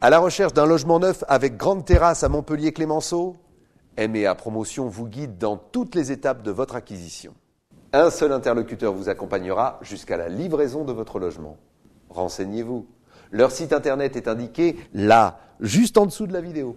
À la recherche d'un logement neuf avec grande terrasse à Montpellier-Clémenceau, MEA Promotion vous guide dans toutes les étapes de votre acquisition. Un seul interlocuteur vous accompagnera jusqu'à la livraison de votre logement. Renseignez-vous. Leur site internet est indiqué là, juste en dessous de la vidéo.